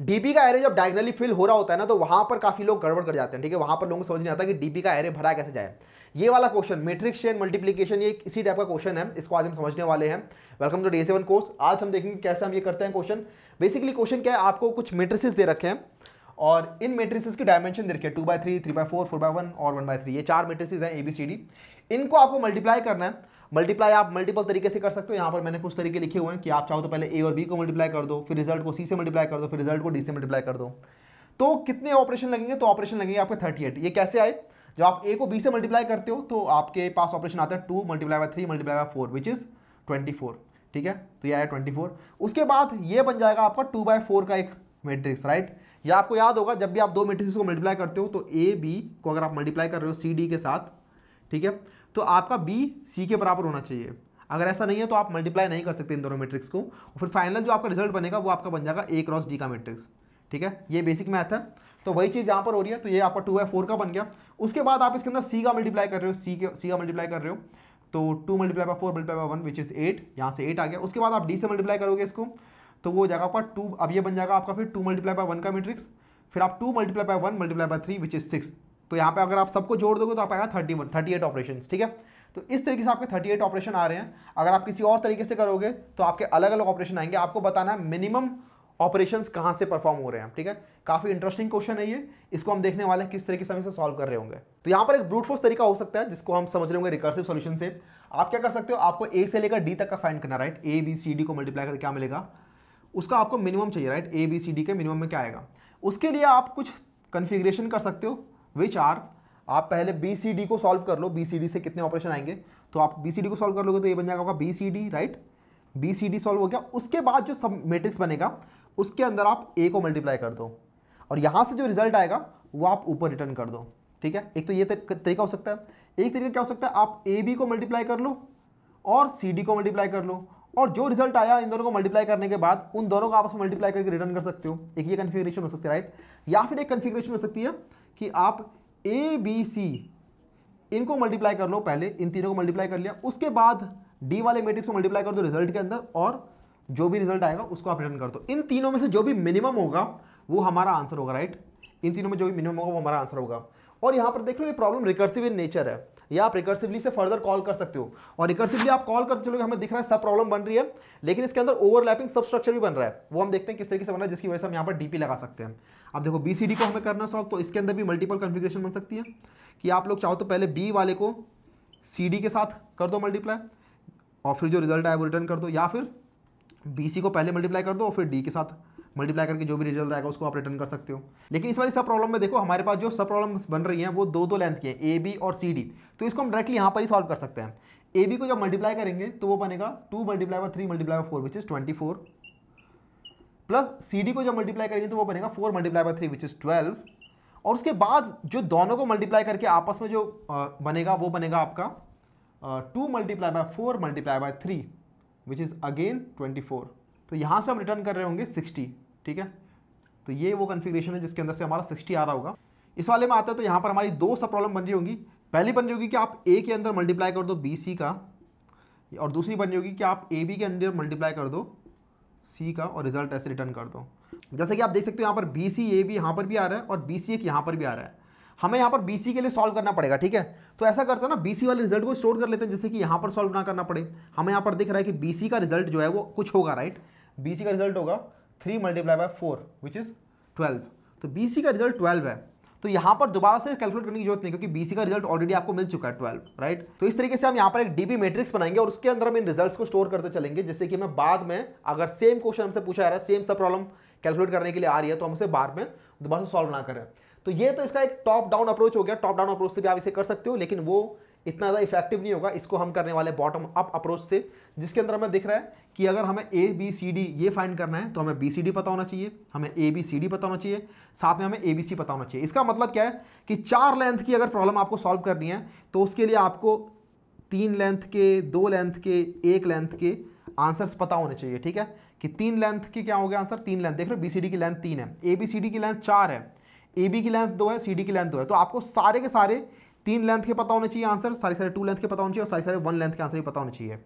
dB का array जब diagonally fill हो रहा होता है ना तो वहां पर काफी लोग गड़बड़ कर जाते हैं ठीक है वहां पर लोगों को समझ नहीं आता कि डीबी का एरे भरा कैसे जाए ये वाला क्वेश्चन मेट्रिक शेन मल्टीप्लीकेशन ये इसी टाइप का क्वेश्चन है इसको आज हम समझने वाले हैं welcome to day seven course आज हम देखेंगे कैसे हम ये करते हैं क्वेश्चन बेसिकली क्वेश्चन क्या है आपको कुछ मेट्रिसिस दे रखे हैं और इन मेट्रिसिस की डायमेंशन दे रखे two by three three by four four by one और वन बाय थ्री ये चार मेट्रिसेस हैं ए बी सी डी इनको आपको मल्टीप्लाई करना है मल्टीप्लाई आप मल्टीपल तरीके से कर सकते हो यहाँ पर मैंने कुछ तरीके लिखे हुए हैं कि आप चाहो तो पहले ए और बी को मल्टीप्लाई कर दो फिर रिजल्ट को सी से मल्टीप्लाई कर दो फिर रिजल्ट को डी से मल्टीप्लाई कर दो तो कितने ऑपरेशन लगेंगे तो ऑपरेशन लगेंगे आपके थर्टी एट ये कैसे आए जब आप ए को बी से मल्टीप्लाई करते हो तो आपके पास ऑपरेशन आता है two multiply by three multiply by four which is twenty four ठीक है तो ये आया ट्वेंटी फोर उसके बाद ये बन जाएगा आपका टू बाय फोर का एक मैट्रिक्स राइट या आपको याद होगा जब भी आप दो मैट्रिक्स को मल्टीप्लाई करते हो तो ए बी को अगर आप मल्टीप्लाई कर रहे हो सी डी के साथ ठीक है तो आपका बी सी के बराबर होना चाहिए अगर ऐसा नहीं है तो आप मल्टीप्लाई नहीं कर सकते इन दोनों मैट्रिक्स को और फिर फाइनल जो आपका रिजल्ट बनेगा वो आपका बन जाएगा ए क्रॉस डी का मैट्रिक्स ठीक है ये बेसिक मैथ है तो वही चीज़ यहाँ पर हो रही है तो ये आपका टू बाई फोर का बन गया उसके बाद आप इसके अंदर सी का मल्टीप्लाई कर रहे हो सी के सी का मल्टीप्लाई कर रहे हो तो two multiply by four multiply by one which is eight यहाँ से एट आ गया उसके बाद आप डी से मल्टीप्लाई करोगे इसको तो वो हो जाएगा आपका टू अब ये बन जाएगा आपका फिर टू मल्टीप्लाई बाई वन का मैट्रिक्स फिर आप two multiply by one multiply by three which is six तो यहाँ पे अगर आप सबको जोड़ दोगे तो आप आएगा thirty one thirty eight operation ठीक है तो इस तरीके से आपके थर्टी एट ऑपरेशन आ रहे हैं अगर आप किसी और तरीके से करोगे तो आपके अलग अलग ऑपरेशन आएंगे आपको बताना है मिनिमम ऑपरेशन कहाँ से परफॉर्म हो रहे हैं ठीक है काफ़ी इंटरेस्टिंग क्वेश्चन है ये इसको हम देखने वाले हैं किस तरीके से हम इसे सॉल्व कर रहे होंगे तो यहाँ पर एक ब्रूट फोर्स तरीका हो सकता है जिसको हम समझ रहे होंगे रिकर्सिव सोल्यूशन से आप क्या कर सकते हो आपको ए से लेकर डी तक का फाइंड करना right A B C D को मल्टीप्लाई करके क्या मिलेगा उसका आपको मिनिमम चाहिए right A B C D के मिनिमम में क्या आएगा उसके लिए आप कुछ कन्फिग्रेशन कर सकते हो विच आर आप पहले बी सी डी को सॉल्व कर लो बी सी डी से कितने ऑपरेशन आएंगे तो आप बी सी डी को सॉल्व कर लोगे तो ये बन जाएगा B C D right B C D solve हो गया उसके बाद जो सब मेट्रिक्स बनेगा उसके अंदर आप ए को मल्टीप्लाई कर दो और यहाँ से जो रिजल्ट आएगा वो आप ऊपर रिटर्न कर दो ठीक है एक तो ये तरीका हो सकता है एक तरीका क्या हो सकता है आप ए बी को मल्टीप्लाई कर लो और सी डी को मल्टीप्लाई कर लो और जो रिजल्ट आया इन दोनों को मल्टीप्लाई करने के बाद उन दोनों को आप उसमें मल्टीप्लाई करके रिटर्न कर सकते हो एक ये कन्फिग्रेशन हो सकती है राइट या फिर एक कन्फिग्रेशन हो सकती है कि आप ए बी सी इनको मल्टीप्लाई कर लो पहले इन तीनों को मल्टीप्लाई कर लिया उसके बाद डी वाले मेट्रिक्स को मल्टीप्लाई कर दो रिजल्ट के अंदर और जो भी रिजल्ट आएगा उसको आप रिटर्न कर दो इन तीनों में से जो भी मिनिमम होगा वो हमारा आंसर होगा राइट इन तीनों में जो भी मिनिमम होगा वो हमारा आंसर होगा और यहाँ पर देख लो ये प्रॉब्लम रिकर्सिव इन नेचर है या आप रिकर्सिवली से फर्दर कॉल कर सकते हो और रिकर्सिवली आप कॉल करते चलोगे हमें दिख रहा है सब प्रॉब्लम बन रही है लेकिन इसके अंदर ओवरलैपिंग सब स्ट्रक्चर भी बन रहा है वो हम देखते हैं किस तरीके से बन रहा है जिसकी वजह से हम यहाँ पर डीपी लगा सकते हैं आप देखो डी को हमें करना सॉल्व तो इसके अंदर भी मल्टीपल कन्फिग्रेशन बन सकती है कि आप लोग चाहो तो पहले बी वाले को सी के साथ कर दो मल्टीप्लाई और फिर जो रिजल्ट आया वो रिटर्न कर दो या फिर बी को पहले मल्टीप्लाई कर दो और फिर डी के साथ मल्टीप्लाई करके जो भी रिजल्ट आएगा उसको आप रिटर्न कर सकते हो लेकिन इस वाली सब प्रॉब्लम में देखो हमारे पास जो सब प्रॉब्लम्स बन रही हैं वो दो दो लेंथ की है ए बी और सी डी तो इसको हम डायरेक्टली यहाँ पर ही सॉल्व कर सकते हैं ए बी को जब मल्टीप्लाई करेंगे तो वो बनेगा two multiply by three multiply by four which is twenty four plus C D को जब मल्टीप्लाई करेंगे तो वो बनेगा four multiply by three which is twelve और उसके बाद जो दोनों को मल्टीप्लाई करके आपस में जो बनेगा वो बनेगा आपका two multiply by four multiply by three which is again twenty four तो यहाँ से हम रिटर्न कर रहे होंगे सिक्सटी ठीक है तो ये वो कन्फिग्रेशन है जिसके अंदर से हमारा सिक्सटी आ रहा होगा इस वाले में आता है तो यहाँ पर हमारी दो सब प्रॉब्लम बन रही होंगी पहली बन रही होगी कि आप ए के अंदर मल्टीप्लाई कर दो बी सी का और दूसरी बन रही होगी कि आप ए बी के अंदर मल्टीप्लाई कर दो सी का और रिजल्ट ऐसे रिटर्न कर दो जैसे कि आप देख सकते हो यहाँ पर बी सी ए बी यहाँ पर भी आ रहा है और बी सी एक यहाँ पर भी आ रहा है हमें यहाँ पर बी सी के लिए सॉल्व करना पड़ेगा ठीक है तो ऐसा करते हैं ना बी सी वाले रिजल्ट को स्टोर कर लेते हैं जैसे कि यहाँ पर सॉल्व ना करना पड़े हमें यहाँ पर दिख रहा है कि बी सी का रिजल्ट जो है वो कुछ होगा राइट बी सी का रिजल्ट होगा three multiply by four which is twelve तो बी का रिजल्ट ट्वेल्व है तो यहाँ पर दोबारा से कैलकुलेट करने की जरूरत नहीं क्योंकि बीसी का रिजल्ट ऑलरेडी आपको मिल चुका है ट्वेल्व राइट तो इस तरीके से हम यहाँ पर एक डीबी मैट्रिक्स बनाएंगे और उसके अंदर हम इन रिजल्ट्स को स्टोर करते चलेंगे जिससे कि हमें बाद में अगर सेम क्वेश्चन हमसे पूछा जा रहा है सेम सब प्रॉब्लम कैलकुलेट करने के लिए आ रही है तो हम उसे बाद में दोबारा से सॉल्व ना करें तो ये तो इसका एक टॉप डाउन अप्रोच हो गया टॉप डाउन अप्रोच से भी आप इसे कर सकते हो लेकिन वो इतना ज़्यादा इफेक्टिव नहीं होगा इसको हम करने वाले बॉटम अप अप्रोच से जिसके अंदर हमें दिख रहा है कि अगर हमें ए बी सी डी ये फाइंड करना है तो हमें बी सी डी पता होना चाहिए हमें ए बी सी डी पता होना चाहिए साथ में हमें ए बी सी पता होना चाहिए इसका मतलब क्या है कि चार लेंथ की अगर प्रॉब्लम आपको सॉल्व करनी है तो उसके लिए आपको तीन लेंथ के दो लेंथ के एक लेंथ के आंसर्स पता होने चाहिए ठीक है कि तीन लेंथ के क्या हो गया आंसर तीन लेंथ देख रहे हो बी सी डी की लेंथ तीन है ए बी सी डी की लेंथ चार है ए बी की लेंथ दो है सी डी की लेंथ दो है तो आपको सारे के सारे तीन लेंथ के पता होने चाहिए आंसर सारे सारे टू लेंथ के पता होने चाहिए और सारे सारे वन लेंथ के आंसर भी पता होने चाहिए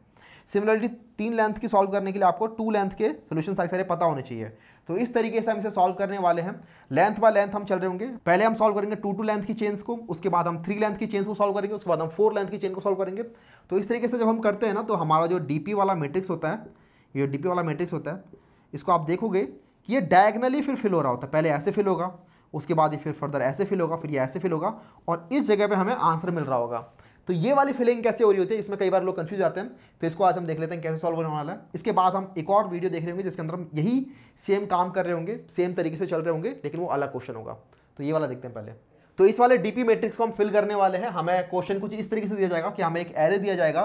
सिमिलरली तीन लेंथ की सॉल्व करने के लिए आपको टू लेंथ के सोल्यूशन सारे सारे पता होने चाहिए तो इस तरीके से हम इसे सॉल्व करने वाले हैं लेंथ बाय लेंथ हम चल रहे होंगे पहले हम सॉल्व करेंगे टू टू लेंथ की चेन्स को उसके बाद हम थ्री लेंथ की चेन्स को सॉल्व करेंगे उसके बाद हम फोर लेंथ की चेन को सॉल्व करेंगे तो इस तरीके से जब हम करते हैं ना तो हमारा जो डी वाला मेट्रिक्स होता है ये डी वाला मेट्रिक्स होता है इसको आप देखोगे कि ये डायगनली फिर फिल हो रहा होता है पहले ऐसे फिल होगा उसके बाद ये फिर फर्दर ऐसे फिल होगा फिर ये ऐसे फिल होगा और इस जगह पे हमें आंसर मिल रहा होगा तो ये वाली फिलिंग कैसे हो रही होती है इसमें कई बार लोग कंफ्यूज आते हैं तो इसको आज हम देख लेते हैं कैसे सॉल्व होने वाला है इसके बाद हम एक और वीडियो देख रहे होंगे जिसके अंदर हम यही सेम काम कर रहे होंगे सेम तरीके से चल रहे होंगे लेकिन वो अलग क्वेश्चन होगा तो ये वाला देखते हैं पहले तो इस वाले डीपी मैट्रिक्स को हम फिल करने वाले हैं हमें क्वेश्चन कुछ इस तरीके से दिया जाएगा कि हमें एक एरे दिया जाएगा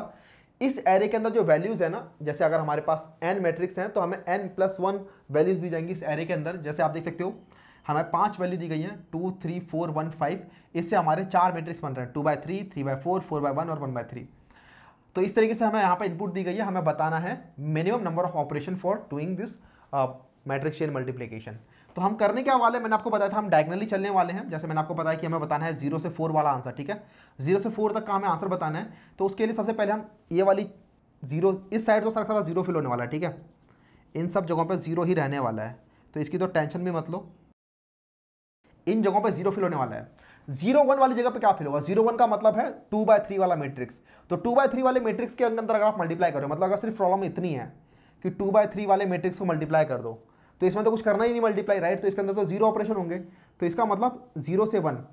इस एरे के अंदर जो वैल्यूज है ना जैसे अगर हमारे पास एन मैट्रिक्स हैं तो हमें एन प्लस वन वैल्यूज दी जाएंगी इस एरे के अंदर जैसे आप देख सकते हो हमें पांच वैल्यू दी गई है two three four one five इससे हमारे चार मैट्रिक्स बन रहे हैं two by three three by four four by one और वन बाय थ्री तो इस तरीके से हमें यहाँ पर इनपुट दी गई है हमें बताना है minimum number of operation for doing this matrix chain multiplication तो हम करने क्या वाले मैंने आपको बताया था हम डायगनली चलने वाले हैं जैसे मैंने आपको बताया कि हमें बताना है जीरो से फोर वाला आंसर ठीक है जीरो से फोर तक का हमें आंसर बताना है तो उसके लिए सबसे पहले हम ये वाली जीरो इस साइड तो सारा सारा जीरो फिल होने वाला है ठीक है इन सब जगहों पर जीरो ही रहने वाला है तो इसकी तो टेंशन भी मत लो इन जगहों पे जीरो फिल होने वाला है जीरो वन वाली जगह पे क्या फिल होगा जीरो वन का मतलब है टू बाय थ्री वाला मैट्रिक्स तो टू बाय थ्री वाले मैट्रिक्स के अंदर अगर आप मल्टीप्लाई करो मतलब अगर सिर्फ प्रॉब्लम इतनी है कि टू बाय थ्री वाले मैट्रिक्स को मल्टीप्लाई कर दो तो इसमें तो कुछ करना ही नहीं मल्टीप्लाई राइट तो इसके अंदर तो जीरो ऑपरेशन होंगे तो इसका मतलब जीरो से वन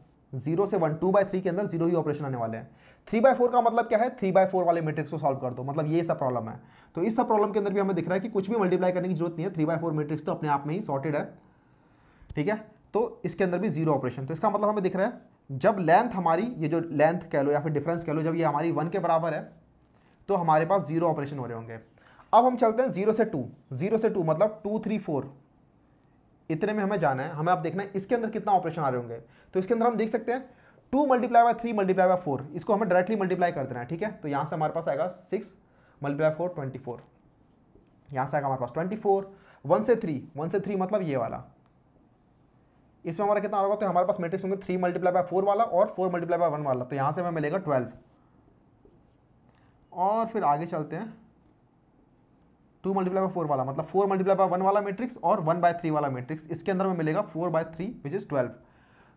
जीरो से वन टू बाय थ्री के अंदर जीरो ही ऑपरेशन आने वाले हैं थ्री बाय फोर का मतलब क्या है थ्री बाय फोर वाले मैट्रिक्स को सॉल्व कर दो मतलब ये सब प्रॉब्लम है तो इस सब प्रॉब्लम के अंदर भी हमें दिख रहा है कि कुछ भी मल्टीप्लाई करने की जरूरत नहीं है थ्री बाय फोर मेट्रिक्स तो अपने आप में ही सॉर्टेड है ठीक है तो इसके अंदर भी जीरो ऑपरेशन तो इसका मतलब हमें दिख रहा है जब लेंथ हमारी ये जो लेंथ कह लो या फिर डिफरेंस कह लो जब ये हमारी वन के बराबर है तो हमारे पास जीरो ऑपरेशन हो रहे होंगे अब हम चलते हैं जीरो से टू जीरो से टू मतलब टू थ्री फोर इतने में हमें जाना है हमें आप देखना है इसके अंदर कितना ऑपरेशन आ रहे होंगे तो इसके अंदर हम देख सकते हैं two multiply by three multiply by four इसको हमें डायरेक्टली मल्टीप्लाई कर देना है ठीक है तो यहाँ से हमारे पास आएगा six multiply four twenty four यहाँ से आएगा हमारे पास ट्वेंटी फोर वन से थ्री वन से थ्री मतलब ये वाला इसमें हमारा कितना होगा तो हमारे पास मैट्रिक्स होंगे थ्री मल्टीप्लाई बाय फोर वाला और फोर मल्टीप्लाई बाय वन वाला तो यहाँ से हमें मिलेगा ट्वेल्व और फिर आगे चलते हैं टू मल्टीप्लाई बाय फोर वाला मतलब फोर मल्टीप्लाई बाय वन वाला मैट्रिक्स और वन बाय थ्री वाला मैट्रिक्स इसके अंदर में मिलेगा four by three which is twelve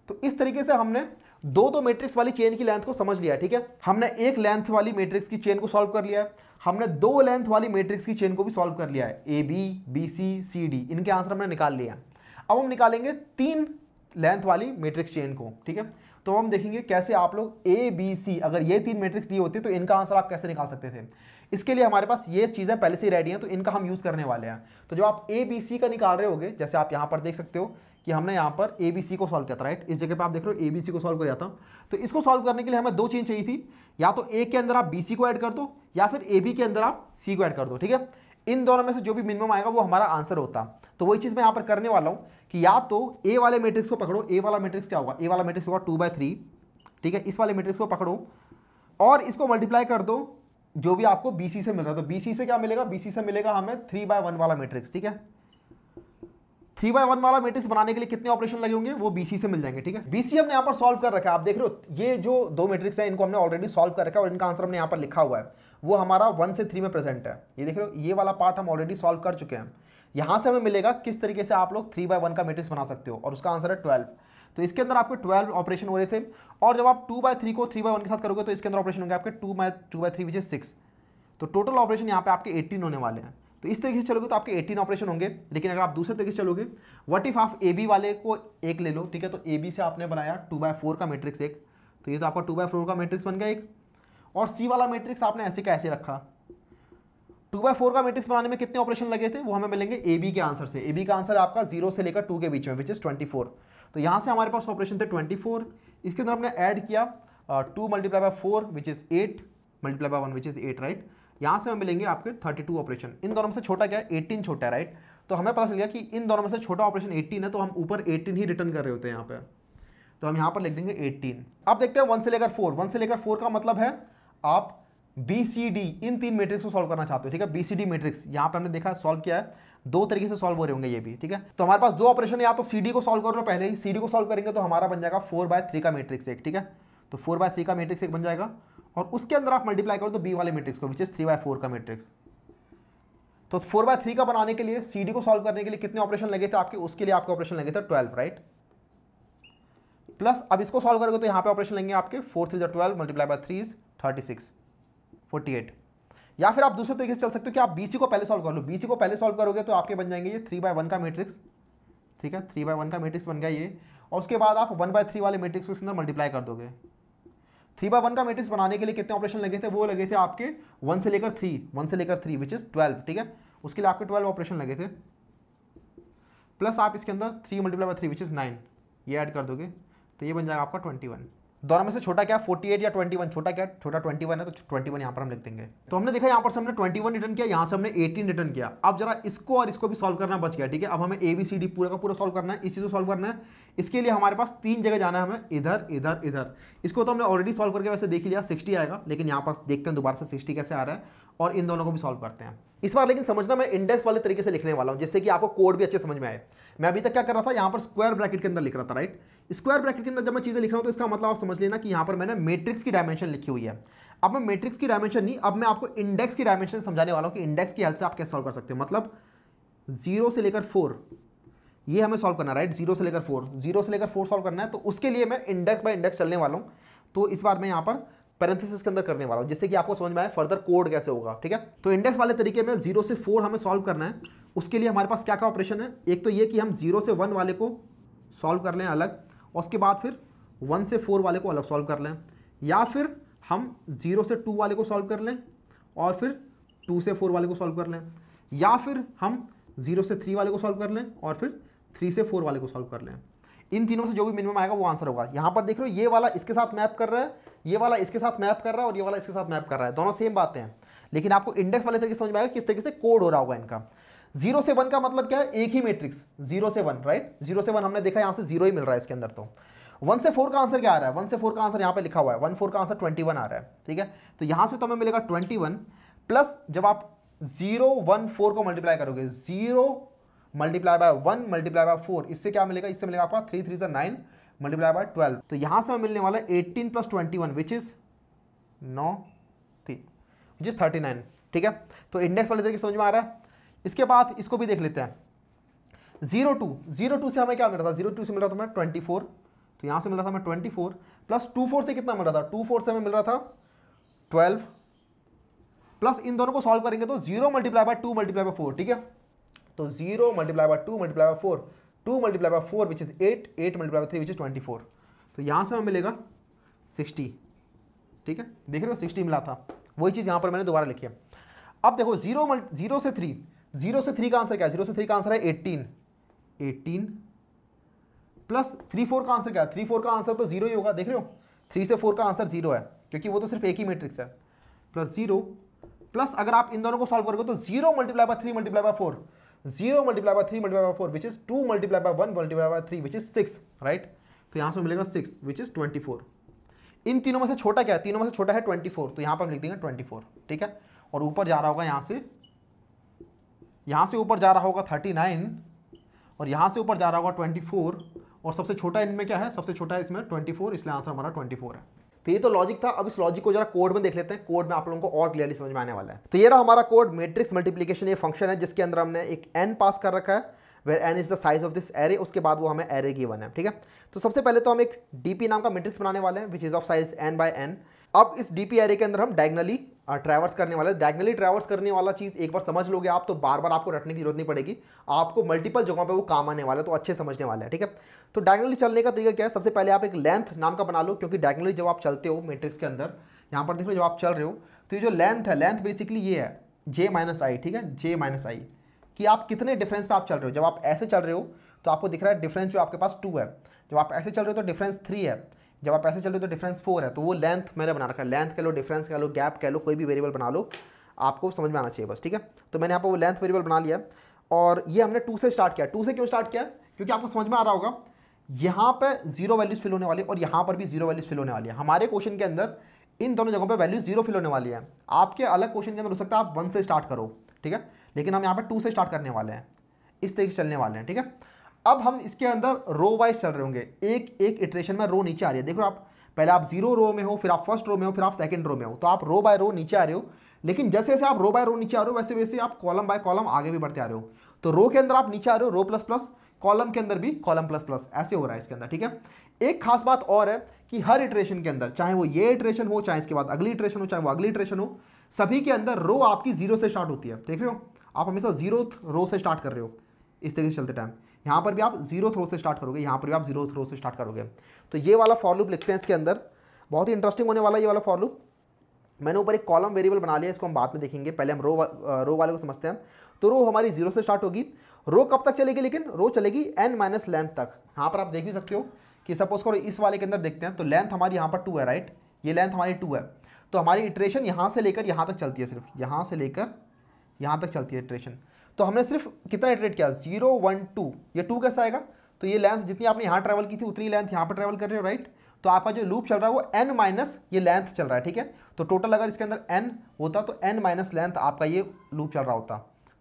तो इस तरीके से हमने दो दो तो मैट्रिक्स वाली चेन की लेंथ को समझ लिया ठीक है हमने एक लेंथ वाली मैट्रिक्स की चेन को सॉल्व कर लिया है हमने दो लेंथ वाली मैट्रिक्स की चेन को भी सॉल्व कर लिया है A B B C C D इनके आंसर हमने निकाल लिया है अब हम निकालेंगे तीन लेंथ वाली मेट्रिक्स चेन को ठीक है तो हम देखेंगे कैसे आप लोग ए बी सी अगर ये तीन मैट्रिक्स दिए होते तो इनका आंसर आप कैसे निकाल सकते थे इसके लिए हमारे पास ये चीज़ें पहले से रेडी हैं तो इनका हम यूज़ करने वाले हैं तो जो आप ए बी सी का निकाल रहे होगे जैसे आप यहाँ पर देख सकते हो कि हमने यहाँ पर ए बी सी को सॉल्व किया था राइट इस जगह पर आप देख रहे हो ए बी सी को सॉल्व किया था तो इसको सॉल्व करने के लिए हमें दो चीज़ चाहिए थी या तो ए के अंदर आप बी सी को ऐड कर दो या फिर ए बी के अंदर आप सी को ऐड कर दो ठीक है इन दोनों में से जो भी मिनिमम आएगा वो हमारा आंसर होता तो वही चीज़ मैं यहाँ पर करने वाला हूँ कि या तो ए वाले मैट्रिक्स को पकड़ो ए वाला मैट्रिक्स क्या होगा ए वाला मैट्रिक्स होगा टू बाय थ्री ठीक है इस वाले मैट्रिक्स को पकड़ो और इसको मल्टीप्लाई कर दो जो भी आपको बी से मिल रहा है तो बी से क्या मिलेगा बी से मिलेगा हमें थ्री बाय वन वाला मेट्रिक्स ठीक है थ्री बाय वन वाला मेट्रिक्स बनाने के लिए कितने ऑपरेशन लगे होंगे वो बीसी से मिल जाएंगे ठीक है बीसी हमने यहाँ पर सॉल्व कर रखा है आप देख रहे हो ये जो दो मेट्रिक्स है इनको हमने ऑलरेडी सॉल्व कर रखा है और इनका आंसर हमने यहाँ पर लिखा हुआ है वो हमारा वन से थ्री में प्रेजेंट है ये देख रहे हो ये वाला पार्ट हम ऑलरेडी सॉल्व कर चुके हैं यहाँ से हमें मिलेगा किस तरीके से आप लोग थ्री बाय वन का मेट्रिक्स बना सकते हो और उसका आंसर है ट्वेल्व तो इसके अंदर आपके ट्वेल्व ऑपरेशन हो रहे थे और जब आप टू बाय थ्री को थ्री बाय वन के साथ करोगे तो इसके अंदर ऑपरेशन होंगे आपके two by two by three which is six तो टोटल ऑपरेशन यहाँ पे आपके एट्टीन होने वाले हैं तो इस तरीके से चलोगे तो आपके एटीन ऑपरेशन होंगे लेकिन अगर आप दूसरे तरीके से चलोगे वट इफ आप ए बी वाले को एक ले लो ठीक है तो ए बी से आपने बनाया टू बाय फोर का मेट्रिक्स एक तो ये तो आपका टू बाय फोर का मेट्रिक्स बन गया एक और सी वाला मैट्रिक्स आपने ऐसे कैसे रखा टू बाई फोर का मैट्रिक्स बनाने में कितने ऑपरेशन लगे थे वो हमें मिलेंगे ए बी के आंसर से ए बी का आंसर आपका जीरो से लेकर टू के बीच में विच इज ट्वेंटी फोर तो यहाँ से हमारे पास ऑपरेशन थे ट्वेंटी फोर इसके अंदर हमने ऐड किया two multiply by four which is eight multiply by one which is eight right यहाँ से हमें मिलेंगे आपके थर्टी टू ऑपरेशन इन दोनों में से छोटा क्या है 18 छोटा है राइट तो हमें पता चल गया कि इन दोनों में से छोटा ऑपरेशन एटीन है तो हम ऊपर एटीन ही रिटर्न कर रहे होते हैं यहाँ पर तो हम यहाँ पर लिख देंगे एटीन अब देखते हैं वन से लेकर फोर वन से लेकर फोर का मतलब है आप बी सी डी इन तीन मैट्रिक्स को सॉल्व करना चाहते हो ठीक है बी सी डी मैट्रिक्स यहाँ पर हमने देखा सॉल्व किया है दो तरीके से सॉल्व हो रहे होंगे ये भी ठीक है तो हमारे पास दो ऑपरेशन या तो सी डी को सॉल्व कर लो पहले ही सी डी को सॉल्व करेंगे तो हमारा बन जाएगा फोर बाय थ्री का मैट्रिक्स एक ठीक है तो फोर बाय थ्री का मैट्रिक्स एक बन जाएगा और उसके अंदर आप मल्टीप्लाई करो तो बी वाले मैट्रिक्स को which is three by four का मैट्रिक्स तो फोर बाय थ्री का बनाने के लिए सी डी को सॉल्व करने के लिए कितने ऑपरेशन लगे थे आपके उसके लिए आपके ऑपरेशन लगे थे ट्वेल्व राइट प्लस अब इसको सॉल्व करोगे तो यहाँ पे ऑपरेशन लेंगे आपके फोर थ्री जो twelve multiply by three is thirty six forty eight या फिर आप दूसरे तरीके से चल सकते हो कि आप सी को पहले सॉल्व कर लो सी को पहले सॉल्व करोगे तो आपके बन जाएंगे ये थ्री बाय वन का मेट्रिक्स ठीक है थ्री बाय वन का मेट्रिक्स बन गया ये और उसके बाद आप वन बाय थ्री वाले मेट्रिक्स को इसके अंदर मल्टीप्लाई कर दोगे थ्री बाय वन का मैट्रिक्स बनाने के लिए कितने ऑपरेशन लगे थे वो लगे थे आपके वन से लेकर थ्री वन से लेकर थ्री विच इज़ ट्वेल्व ठीक है उसके लिए आपके ट्वेल्व ऑपरेशन लगे थे प्लस आप इसके अंदर three multiply by three which is nine ये ऐड कर दोगे तो ये बन जाएगा आपका ट्वेंटी वन दोनों में से छोटा क्या 48 या 21 छोटा क्या छोटा 21 है तो 21 यहाँ पर हम लिख देंगे तो हमने देखा यहाँ पर से हमने 21 रिटर्न किया यहाँ से हमने 18 रिटर्न किया अब जरा इसको और इसको भी सॉल्व करना बच गया ठीक है अब हमें ए बी सी डी पूरा का पूरा सॉल्व करना है इस चीज़ को सॉल्व करना है इसके लिए हमारे पास तीन जगह जाना है हमें इधर इधर इधर इसको तो हमने ऑलरेडी सॉल्व करके वैसे देख लिया सिक्सटी आएगा लेकिन यहाँ पर देखते हैं दोबारा से सिक्सटी कैसे आ रहा है और इन दोनों को भी सॉल्व करते हैं इस बार लेकिन समझना मैं इंडेक्स वाले तरीके से लिखने वाला हूँ जिससे कि आपको कोड भी अच्छे समझ में आए मैं अभी तक क्या कर रहा था यहाँ पर स्क्वायर ब्रैकेट के अंदर लिख रहा था राइट स्क्वायर ब्रैकेट के अंदर जब मैं चीज़ें लिख रहा हूँ तो इसका मतलब आप समझ लेना कि यहाँ पर मैंने मेट्रिक्स की डायमेंशन लिखी हुई है अब मैं मेट्रिक्स की डायमेंशन नहीं अब मैं आपको इंडेक्स की डायमेंशन समझाने वाला हूँ कि इंडेक्स की हेल्प से आप कैसे सॉल्व कर सकते हो मतलब जीरो से लेकर फोर ये हमें सॉल्व करना राइट जीरो से लेकर फोर जीरो से लेकर फोर सॉल्व करना है तो उसके लिए मैं इंडेक्स बाई इंडेक्स चलने वाला हूँ तो इस बार मैं यहाँ पर पैरेंथिस के अंदर करने वाला हूँ जिससे कि आपको समझ में आए फर्दर कोड कैसे होगा ठीक है तो इंडेक्स वाले तरीके में जीरो से फोर हमें सॉल्व करना है उसके लिए हमारे पास क्या क्या ऑपरेशन है एक तो ये कि हम जीरो से वन वाले को सॉल्व कर लें अलग और उसके बाद फिर वन से फोर वाले को अलग सॉल्व कर लें या फिर हम जीरो से टू वाले को सॉल्व कर लें और फिर टू से फोर वाले को सॉल्व कर लें या फिर हम जीरो से थ्री वाले को सॉल्व कर लें और फिर थ्री से फोर वाले को सॉल्व कर लें इन तीनों से जो भी मिनिमम आएगा वो आंसर होगा यहाँ पर देख रहे हो ये वाला इसके साथ मैप कर रहा है ये वाला इसके साथ मैप कर रहा है और ये वाला इसके साथ मैप कर रहा है दोनों सेम बातें हैं लेकिन आपको इंडेक्स वाले तरीके से समझ में आएगा किस तरीके से कोड हो रहा होगा इनका जीरो से वन का मतलब क्या है एक ही मैट्रिक्स जीरो से वन राइट जीरो से वन हमने देखा यहाँ से जीरो ही मिल रहा है इसके अंदर तो वन से फोर का आंसर क्या आ रहा है वन से फोर का आंसर यहाँ पे लिखा हुआ है वन फोर का आंसर ट्वेंटी वन आ रहा है ठीक है तो यहाँ से तो हमें मिलेगा ट्वेंटी वन प्लस जब आप जीरो वन फोर को मल्टीप्लाई करोगे zero multiply by one multiply by four इससे क्या मिलेगा इससे मिलेगा आपका थ्री थ्री से नाइन मल्टीप्लाई बाय ट्वेल्व तो यहाँ से मिलने वाला है eighteen plus twenty one which is नौ थी विच इज़ थर्टी नाइन ठीक है तो इंडेक्स वाले तरीके समझ में आ रहा है इसके बाद इसको भी देख लेते हैं जीरो टू जीरो टू से हमें क्या मिल रहा था जीरो टू से मिल रहा था हमें ट्वेंटी फोर तो यहाँ से मिल रहा था हमें twenty four plus two four से कितना मिल रहा था टू फोर से हमें मिल रहा था ट्वेल्व प्लस इन दोनों को सॉल्व करेंगे तो zero multiply by two multiply by four ठीक है तो zero multiply by two multiply by four two multiply by four which is eight eight multiply by three which is twenty four तो यहाँ से हमें मिलेगा सिक्सटी ठीक है देख रहे हो सिक्सटी मिला था वही चीज़ यहाँ पर मैंने दोबारा लिखी है अब देखो जीरो जीरो से थ्री जीरो से थ्री का आंसर क्या है जीरो से थ्री का आंसर है eighteen eighteen plus three four का आंसर क्या है थ्री फोर का आंसर तो जीरो ही होगा देख रहे हो थ्री से फोर का आंसर जीरो है क्योंकि वो तो सिर्फ एक ही मैट्रिक्स है प्लस जीरो प्लस अगर आप इन दोनों को सॉल्व करोगे तो zero multiply by three multiply by four zero multiply by three multiply by four which is two multiply by one multiply by three which is six right तो यहां से मिलेगा six which is twenty four इन तीनों में से छोटा क्या है तीनों में से छोटा है ट्वेंटी फोर तो यहां पर हम लिख देंगे ट्वेंटी फोर ठीक है और ऊपर जा रहा होगा यहां से यहाँ से ऊपर जा रहा होगा थर्टी नाइन और यहाँ से ऊपर जा रहा होगा ट्वेंटी फोर और सबसे छोटा इनमें क्या है सबसे छोटा है इसमें ट्वेंटी फोर इसलिए आंसर हमारा ट्वेंटी फोर है तो ये तो लॉजिक था अब इस लॉजिक को जरा कोड में देख लेते हैं कोड में आप लोगों को और क्लियरली समझ में आने वाला है तो ये रहा हमारा कोड मेट्रिक्स मल्टीप्लीकेशन ये फंक्शन है जिसके अंदर हमने एक एन पास कर रखा है where n is the size of this array उसके बाद वो हमें एरे गिवन है ठीक है तो सबसे पहले तो हम एक डी नाम का मेट्रिक्स बनाने वाले हैं which is of size n by n अब इस डी एरे के अंदर हम डायगनली ट्रैवर्स करने वाला डायगनली ट्रैवर्स करने वाला चीज़ एक बार समझ लोगे आप तो बार बार आपको रटने की जरूरत नहीं पड़ेगी आपको मल्टीपल जगहों पे वो काम आने वाला है तो अच्छे समझने वाला है ठीक है तो डायगनली चलने का तरीका क्या है सबसे पहले आप एक लेंथ नाम का बना लो क्योंकि डायगनली जब आप चलते हो मेट्रिक्स के अंदर यहाँ पर देख लो जब आप चल रहे हो तो ये जो लेंथ है लेंथ बेसिकली ये है जे माइनस आई ठीक है जे माइनस आई कि आप कितने डिफरेंस पर आप चल रहे हो जब आप ऐसे चल रहे हो तो आपको दिख रहा है डिफरेंस जो आपके पास टू है जब आप ऐसे चल रहे हो तो डिफरेंस थ्री है जब आप ऐसे चलो तो डिफरेंस फोर है तो वो लेंथ मैंने बना रखा है लेंथ कह लो डिफरेंस कह लो गैप कह लो कोई भी वेरिएबल बना लो आपको समझ में आना चाहिए बस ठीक है तो मैंने यहाँ पर वो लेंथ वेरिएबल बना लिया और ये हमने टू से स्टार्ट किया टू से क्यों स्टार्ट किया क्योंकि आपको समझ में आ रहा होगा यहाँ पर जीरो वैल्यूज फिल होने वाली और यहाँ पर भी जीरो वैल्यूज फिल होने वाली है हमारे क्वेश्चन के अंदर इन दोनों जगहों पर वैल्यू जीरो फिल होने वाली है आपके अलग क्वेश्चन के अंदर हो सकता है आप वन से स्टार्ट करो ठीक है लेकिन हम यहाँ पर टू से स्टार्ट करने वाले हैं इस तरीके से चलने वाले हैं ठीक है अब हम इसके अंदर रो वाइज चल रहे होंगे एक एक इटरेशन में रो नीचे आ रही है देखो आप पहले आप जीरो रो में हो फिर आप फर्स्ट रो में हो फिर आप सेकंड रो में हो तो आप रो बाय रो नीचे आ रहे हो लेकिन जैसे जैसे आप रो बाय रो नीचे आ रहे हो वैसे वैसे आप कॉलम बाय कॉलम आगे भी बढ़ते आ रहे हो तो रो के अंदर आप नीचे आ रहे हो रो प्लस प्लस कॉलम के अंदर भी कॉलम प्लस प्लस ऐसे हो रहा है इसके अंदर ठीक है एक खास बात और है कि हर इटरेशन के अंदर चाहे वो ये इटरेशन हो चाहे इसके बाद अगली इटरेशन हो चाहे वो अगली इटरेशन हो सभी के अंदर रो आपकी जीरो से स्टार्ट होती है देख रहे हो आप हमेशा जीरो रो से स्टार्ट कर रहे हो इस तरीके से चलते टाइम यहाँ पर भी आप जीरो थ्रो से स्टार्ट करोगे यहाँ पर भी आप जीरो थ्रो से स्टार्ट करोगे तो ये वाला फॉर लिखते हैं इसके अंदर बहुत ही इंटरेस्टिंग होने वाला ये वाला फॉर मैंने ऊपर एक कॉलम वेरिएबल बना लिया इसको हम बाद में देखेंगे पहले हम रो रो वाले को समझते हैं तो रो हमारी जीरो से स्टार्ट होगी रो कब तक चलेगी लेकिन रो चलेगी एन माइनस लेंथ तक यहाँ पर आप देख भी सकते हो कि सपोज करो इस वाले के अंदर देखते हैं तो लेंथ हमारी यहाँ पर टू है राइट ये लेंथ हमारी टू है तो हमारी इटरेशन यहाँ से लेकर यहाँ तक चलती है सिर्फ यहाँ से लेकर यहाँ तक चलती है इटरेशन तो हमने सिर्फ कितना इटरेट किया जीरो वन टू ये टू कैसा आएगा तो ये लेंथ जितनी आपने यहाँ ट्रैवल की थी उतनी लेंथ यहाँ पर ट्रैवल कर रहे हो राइट तो आपका जो लूप चल रहा है वो एन माइनस ये लेंथ चल रहा है ठीक है तो टोटल अगर इसके अंदर एन होता तो एन माइनस लेंथ आपका ये लूप चल रहा होता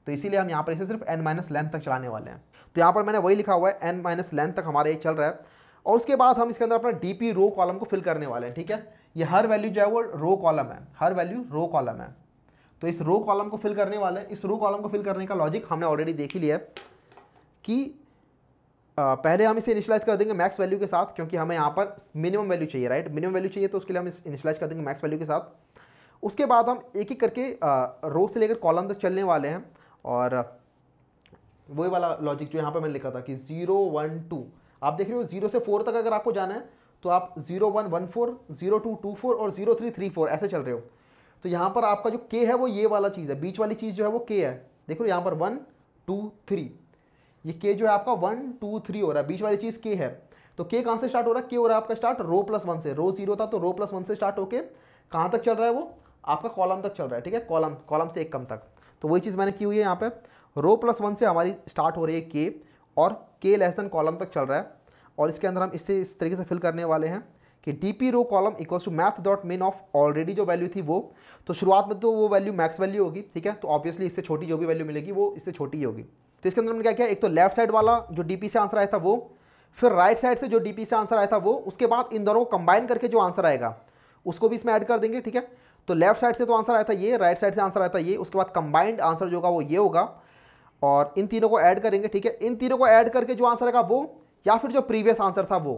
तो इसीलिए हम यहाँ पर इसे सिर्फ एन माइनस लेंथ तक चलाने वाले हैं तो यहाँ पर मैंने वही लिखा हुआ है एन माइनस लेंथ तक हमारा ये चल रहा है और उसके बाद हम इसके अंदर अपना डी पी रो कॉलम को फिल करने वाले हैं ठीक है ये हर वैल्यू जो है वो रो कॉलम है हर वैल्यू रो कॉलम है तो इस रो कॉलम को फिल करने वाले इस रो कॉलम को फिल करने का लॉजिक हमने ऑलरेडी देख ही लिया है कि आ, पहले हम इसे इनिशलाइज कर देंगे मैक्स वैल्यू के साथ क्योंकि हमें यहाँ पर मिनिमम वैल्यू चाहिए राइट मिनिमम वैल्यू चाहिए तो उसके लिए हम इनिशलाइज कर देंगे मैक्स वैल्यू के साथ उसके बाद हम एक एक करके रो से लेकर कॉलम तक चलने वाले हैं और वही वाला लॉजिक जो यहाँ पर मैंने लिखा था कि जीरो वन टू आप देख रहे हो जीरो से फोर तक अगर आपको जाना है तो आप zero one one four zero two two four और जीरो थ्री थ्री फोर ऐसे चल रहे हो तो यहाँ पर आपका जो के है वो ये वाला चीज़ है बीच वाली चीज़ जो है वो के है देखो यहाँ पर वन टू थ्री ये के जो है आपका वन टू थ्री हो रहा है बीच वाली चीज़ के है तो के कहाँ से स्टार्ट हो रहा है के हो रहा है आपका स्टार्ट रो प्लस वन से रो जीरो था तो रो प्लस वन से स्टार्ट होके कहाँ तक चल रहा है वो आपका कॉलम तक चल रहा है ठीक है कॉलम कॉलम से एक कम तक तो वही चीज़ मैंने की हुई है यहाँ पर रो प्लस वन से हमारी स्टार्ट हो रही है के और के लेस देन कॉलम तक चल रहा है और इसके अंदर हम इससे इस तरीके से फिल करने वाले हैं कि D P row column equal to math dot min of already जो वैल्यू थी वो तो शुरुआत में तो वो वैल्यू मैक्स वैल्यू होगी ठीक है तो ऑब्वियसली इससे छोटी जो भी वैल्यू मिलेगी वो इससे छोटी ही होगी तो इसके अंदर हमने क्या किया एक तो लेफ्ट साइड वाला जो डी से आंसर आया था वो फिर राइट साइड से जो डी से आंसर आया था वो उसके बाद इन दोनों को कंबाइन करके जो आंसर आएगा उसको भी इसमें ऐड कर देंगे ठीक है तो लेफ्ट साइड से तो आंसर आया था ये राइट साइड से आंसर आया था ये उसके बाद कंबाइंड आंसर जो होगा वो ये होगा और इन तीनों को ऐड करेंगे ठीक है इन तीनों को ऐड करके जो आंसर आएगा वो या फिर जो प्रीवियस आंसर था वो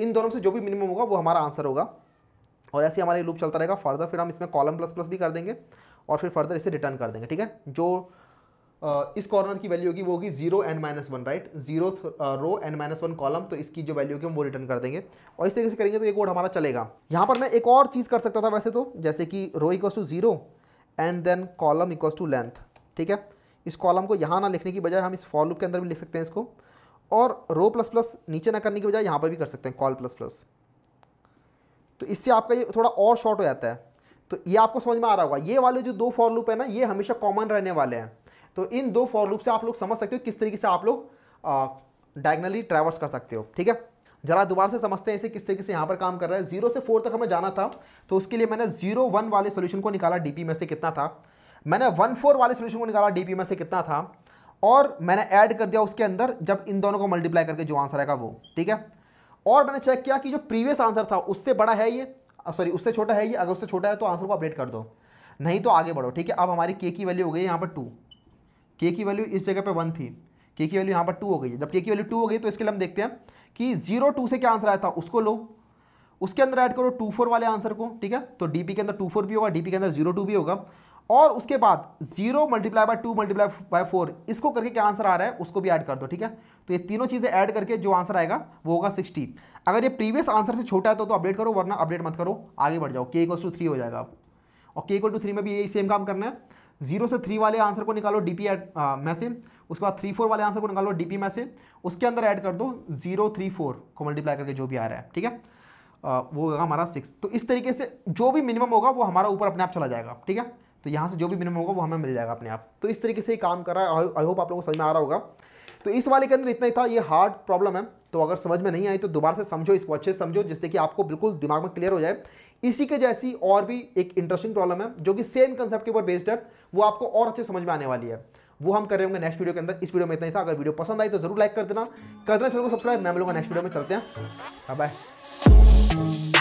इन दोनों से जो भी मिनिमम होगा वो हमारा आंसर होगा और ऐसे हमारे लूप चलता रहेगा फर्दर फिर हम इसमें कॉलम प्लस प्लस भी कर देंगे और फिर फर्दर इसे रिटर्न कर देंगे ठीक है जो इस कॉर्नर की वैल्यू होगी वो होगी zero n minus one right zero row n minus one column तो इसकी जो वैल्यू होगी हम वो रिटर्न कर देंगे और इस तरीके से करेंगे तो ये कोड हमारा चलेगा यहाँ पर मैं एक और चीज़ कर सकता था वैसे तो जैसे कि row equals to zero and then column equals to length ठीक है इस कॉलम को यहाँ ना लिखने की बजाय हम इस फॉर लूप के अंदर भी लिख सकते हैं इसको और रो प्लस प्लस नीचे ना करने के बजाय यहाँ पर भी कर सकते हैं कॉल प्लस प्लस तो इससे आपका ये थोड़ा और शॉर्ट हो जाता है तो ये आपको समझ में आ रहा होगा ये वाले जो दो फॉर लूप है ना ये हमेशा कॉमन रहने वाले हैं तो इन दो फॉर लूप से आप लोग समझ सकते हो किस तरीके से आप लोग डायगनली ट्रैवर्स कर सकते हो ठीक है जरा दोबारा से समझते हैं इसे किस तरीके से यहाँ पर काम कर रहा है जीरो से फोर तक हमें जाना था तो उसके लिए मैंने जीरो वन वाले सोल्यूशन को निकाला डी में से कितना था मैंने वन फोर वाले सोल्यूशन को निकाला डी में से कितना था और मैंने ऐड कर दिया उसके अंदर जब इन दोनों को मल्टीप्लाई करके जो आंसर आएगा वो ठीक है और मैंने चेक किया कि जो प्रीवियस आंसर था उससे बड़ा है ये सॉरी उससे छोटा है ये अगर उससे छोटा है तो आंसर को अपडेट कर दो नहीं तो आगे बढ़ो ठीक है अब हमारी के की वैल्यू हो गई यहाँ पर टू के की वैल्यू इस जगह पर वन थी के की वैल्यू यहाँ पर टू हो गई जब के की वैल्यू टू हो गई तो इसके लिए हम देखते हैं कि जीरो टू से क्या आंसर आया था उसको लो उसके अंदर ऐड करो टू फोर वाले आंसर को ठीक है तो डी के अंदर टू फोर भी होगा डी के अंदर जीरो टू भी होगा और उसके बाद zero multiply by two multiply by four इसको करके क्या आंसर आ रहा है उसको भी ऐड कर दो ठीक है तो ये तीनों चीज़ें ऐड करके जो आंसर आएगा वो होगा सिक्सटी अगर ये प्रीवियस आंसर से छोटा है तो, तो अपडेट करो वरना अपडेट मत करो आगे बढ़ जाओ के इक्वल टू थ्री हो जाएगा आप और के इक्वल टू थ्री में भी यही सेम काम करना है जीरो से थ्री वाले आंसर को निकालो डी पी में से उसके बाद थ्री फोर वाले आंसर को निकालो डी पी में से उसके अंदर ऐड कर दो जीरो थ्री फोर को मल्टीप्लाई करके जो भी आ रहा है ठीक है वो होगा हमारा सिक्स तो इस तरीके से जो भी मिनिमम होगा वो हमारा ऊपर अपने आप चला जाएगा ठीक है तो यहाँ से जो भी मिनिमम होगा वो हमें मिल जाएगा अपने आप तो इस तरीके से ही काम कर रहा है आई होप आप लोगों को समझ में आ रहा होगा तो इस वाले के अंदर इतना ही था ये हार्ड प्रॉब्लम है तो अगर समझ में नहीं आई तो दोबारा से समझो इसको अच्छे से समझो जिससे कि आपको बिल्कुल दिमाग में क्लियर हो जाए इसी के जैसी और भी एक इंटरेस्टिंग प्रॉब्लम है जो कि सेम कंसेप्ट के ऊपर बेस्ड है वो आपको और अच्छे समझ में आने वाली है वो हम करेंगे होंगे नेक्स्ट वीडियो के अंदर इस वीडियो में इतना ही था अगर वीडियो पसंद आई तो जरूर लाइक कर देना कर देना चैनल को सब्सक्राइब मैं मिलूंगा नेक्स्ट वीडियो में चलते हैं बाय